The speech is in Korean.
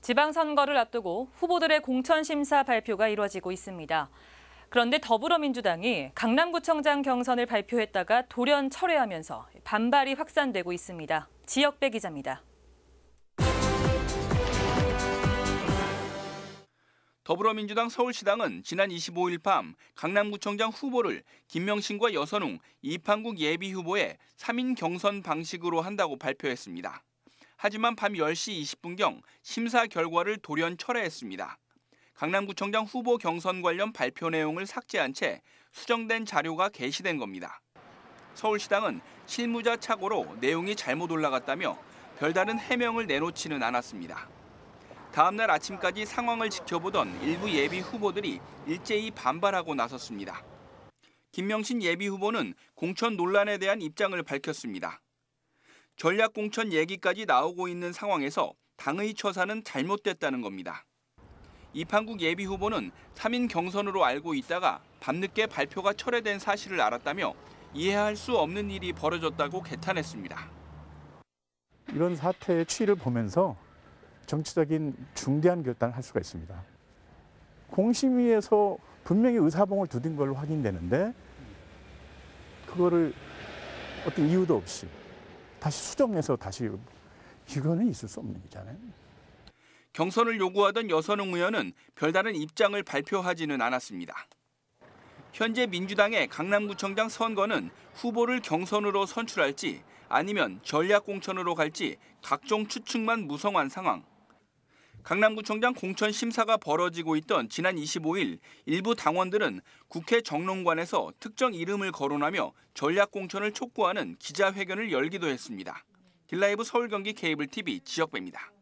지방선거를 앞두고 후보들의 공천심사 발표가 이뤄지고 있습니다. 그런데 더불어민주당이 강남구청장 경선을 발표했다가 돌연 철회하면서 반발이 확산되고 있습니다. 지역배 기자입니다. 더불어민주당 서울시당은 지난 25일 밤 강남구청장 후보를 김명신과 여선웅, 이판국 예비후보의 3인 경선 방식으로 한다고 발표했습니다. 하지만 밤 10시 20분경 심사 결과를 돌연 철회했습니다. 강남구청장 후보 경선 관련 발표 내용을 삭제한 채 수정된 자료가 게시된 겁니다. 서울시당은 실무자 착오로 내용이 잘못 올라갔다며 별다른 해명을 내놓지는 않았습니다. 다음 날 아침까지 상황을 지켜보던 일부 예비 후보들이 일제히 반발하고 나섰습니다. 김명신 예비 후보는 공천 논란에 대한 입장을 밝혔습니다. 전략공천 얘기까지 나오고 있는 상황에서 당의 처사는 잘못됐다는 겁니다. 이판국 예비 후보는 3인 경선으로 알고 있다가 밤늦게 발표가 철회된 사실을 알았다며 이해할 수 없는 일이 벌어졌다고 개탄했습니다. 이런 사태의 추이를 보면서 정치적인 중대한 결단을 할 수가 있습니다. 공심위에서 분명히 의사봉을 두든 걸로 확인되는데 그거를 어떤 이유도 없이 다시 수정해서 다시 이거는 있을 수 없는 일이잖아요. 경선을 요구하던 여선웅 의원은 별다른 입장을 발표하지는 않았습니다. 현재 민주당의 강남구청장 선거는 후보를 경선으로 선출할지 아니면 전략공천으로 갈지 각종 추측만 무성한 상황. 강남구청장 공천 심사가 벌어지고 있던 지난 25일 일부 당원들은 국회 정론관에서 특정 이름을 거론하며 전략 공천을 촉구하는 기자회견을 열기도 했습니다. 딜라이브 서울 경기 케이블 TV 지역배입니다.